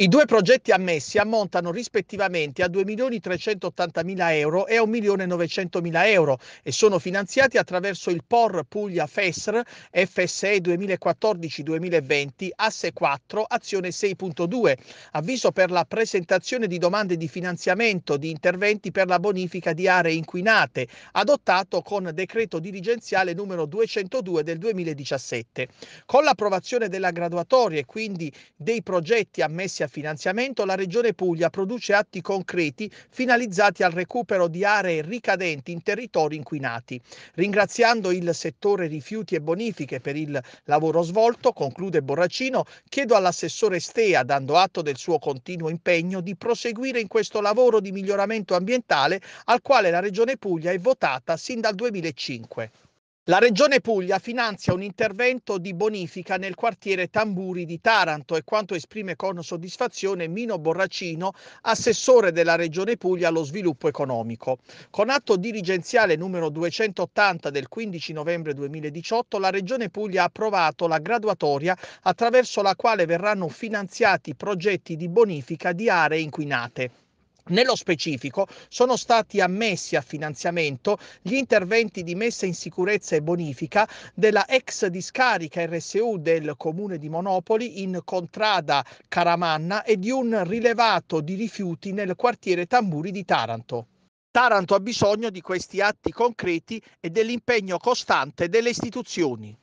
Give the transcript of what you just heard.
I due progetti ammessi ammontano rispettivamente a 2.380.000 euro e a 1.900.000 euro e sono finanziati attraverso il POR Puglia FESR FSE 2014-2020 asse 4 azione 6.2 avviso per la presentazione di domande di finanziamento di interventi per la bonifica di aree inquinate adottato con decreto dirigenziale numero 202 del 2017. Con l'approvazione della graduatoria e quindi dei progetti ammessi a finanziamento, la Regione Puglia produce atti concreti finalizzati al recupero di aree ricadenti in territori inquinati. Ringraziando il settore rifiuti e bonifiche per il lavoro svolto, conclude Borracino, chiedo all'assessore Stea, dando atto del suo continuo impegno, di proseguire in questo lavoro di miglioramento ambientale al quale la Regione Puglia è votata sin dal 2005. La Regione Puglia finanzia un intervento di bonifica nel quartiere Tamburi di Taranto e quanto esprime con soddisfazione Mino Borracino, assessore della Regione Puglia allo sviluppo economico. Con atto dirigenziale numero 280 del 15 novembre 2018, la Regione Puglia ha approvato la graduatoria attraverso la quale verranno finanziati progetti di bonifica di aree inquinate. Nello specifico sono stati ammessi a finanziamento gli interventi di messa in sicurezza e bonifica della ex discarica RSU del comune di Monopoli in contrada Caramanna e di un rilevato di rifiuti nel quartiere Tamburi di Taranto. Taranto ha bisogno di questi atti concreti e dell'impegno costante delle istituzioni.